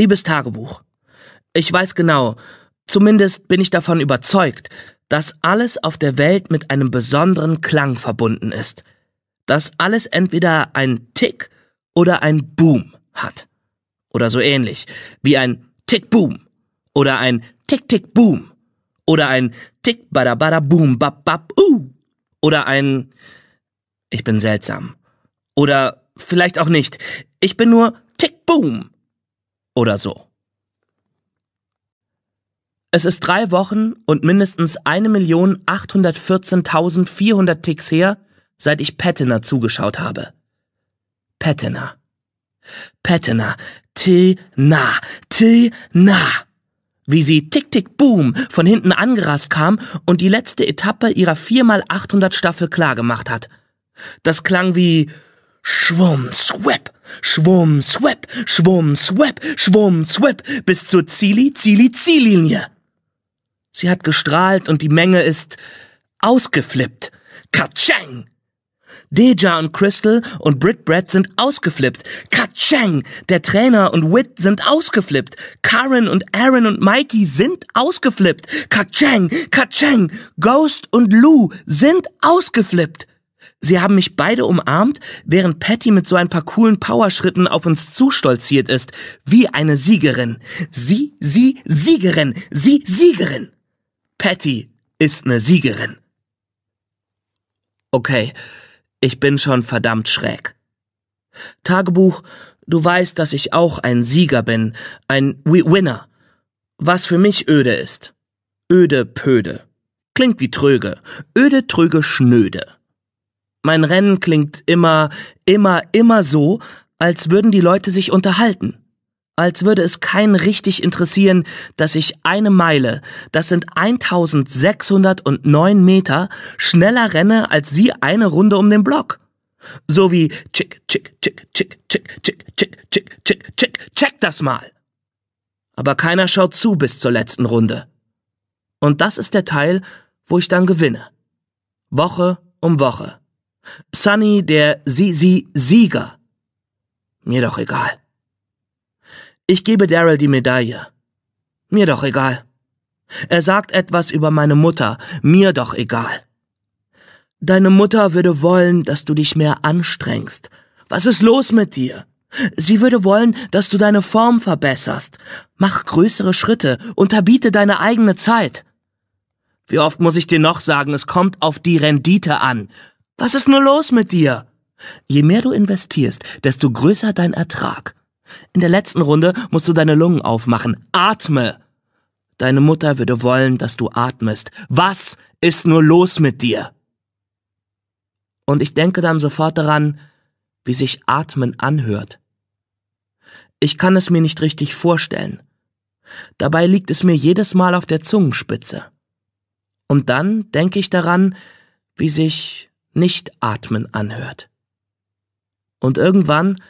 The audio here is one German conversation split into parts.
Liebes Tagebuch, ich weiß genau, zumindest bin ich davon überzeugt, dass alles auf der Welt mit einem besonderen Klang verbunden ist, dass alles entweder ein Tick oder ein Boom hat. Oder so ähnlich, wie ein Tick-Boom oder ein Tick-Tick-Boom oder ein Tick-Bada-Bada-Boom-Bap-Bap-Uh oder ein Ich bin seltsam. Oder vielleicht auch nicht. Ich bin nur Tick-Boom oder so. Es ist drei Wochen und mindestens 1.814.400 Ticks her, seit ich Pettener zugeschaut habe. Pettener. Pettener. T-na. T-na. Wie sie tick-tick-boom von hinten angerast kam und die letzte Etappe ihrer 4x800 Staffel klargemacht hat. Das klang wie Schwumm, Swap. Schwumm, swap, schwumm, swap, schwumm, swap, bis zur Zili, Zili, Ziellinie. Sie hat gestrahlt und die Menge ist ausgeflippt. Katscheng! Deja und Crystal und Brit Brad sind ausgeflippt. Katscheng! Der Trainer und Whit sind ausgeflippt. Karen und Aaron und Mikey sind ausgeflippt. Katscheng! Katscheng! Ghost und Lou sind ausgeflippt. Sie haben mich beide umarmt, während Patty mit so ein paar coolen Powerschritten auf uns zustolziert ist, wie eine Siegerin. Sie, sie, Siegerin, sie, Siegerin. Patty ist eine Siegerin. Okay, ich bin schon verdammt schräg. Tagebuch, du weißt, dass ich auch ein Sieger bin, ein Winner, was für mich öde ist. Öde pöde. Klingt wie tröge, öde tröge schnöde. Mein Rennen klingt immer, immer, immer so, als würden die Leute sich unterhalten. Als würde es keinen richtig interessieren, dass ich eine Meile, das sind 1609 Meter, schneller renne als sie eine Runde um den Block. So wie chick, chick, chick, chick, chick, chick, chick, chick, chick, chick, check das mal. Aber keiner schaut zu bis zur letzten Runde. Und das ist der Teil, wo ich dann gewinne. Woche um Woche. Sunny der sie sie sieger Mir doch egal. Ich gebe Daryl die Medaille. Mir doch egal. Er sagt etwas über meine Mutter. Mir doch egal. Deine Mutter würde wollen, dass du dich mehr anstrengst. Was ist los mit dir? Sie würde wollen, dass du deine Form verbesserst. Mach größere Schritte, unterbiete deine eigene Zeit. Wie oft muss ich dir noch sagen, es kommt auf die Rendite an. Was ist nur los mit dir? Je mehr du investierst, desto größer dein Ertrag. In der letzten Runde musst du deine Lungen aufmachen. Atme! Deine Mutter würde wollen, dass du atmest. Was ist nur los mit dir? Und ich denke dann sofort daran, wie sich Atmen anhört. Ich kann es mir nicht richtig vorstellen. Dabei liegt es mir jedes Mal auf der Zungenspitze. Und dann denke ich daran, wie sich nicht atmen anhört. Und irgendwann,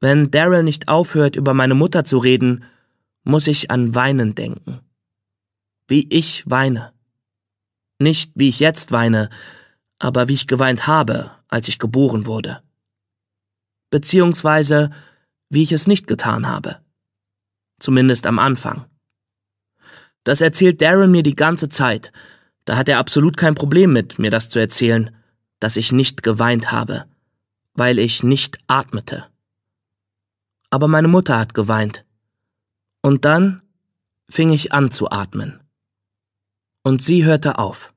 wenn Daryl nicht aufhört, über meine Mutter zu reden, muss ich an Weinen denken. Wie ich weine. Nicht wie ich jetzt weine, aber wie ich geweint habe, als ich geboren wurde. Beziehungsweise, wie ich es nicht getan habe. Zumindest am Anfang. Das erzählt Darren mir die ganze Zeit. Da hat er absolut kein Problem mit, mir das zu erzählen dass ich nicht geweint habe, weil ich nicht atmete. Aber meine Mutter hat geweint. Und dann fing ich an zu atmen. Und sie hörte auf.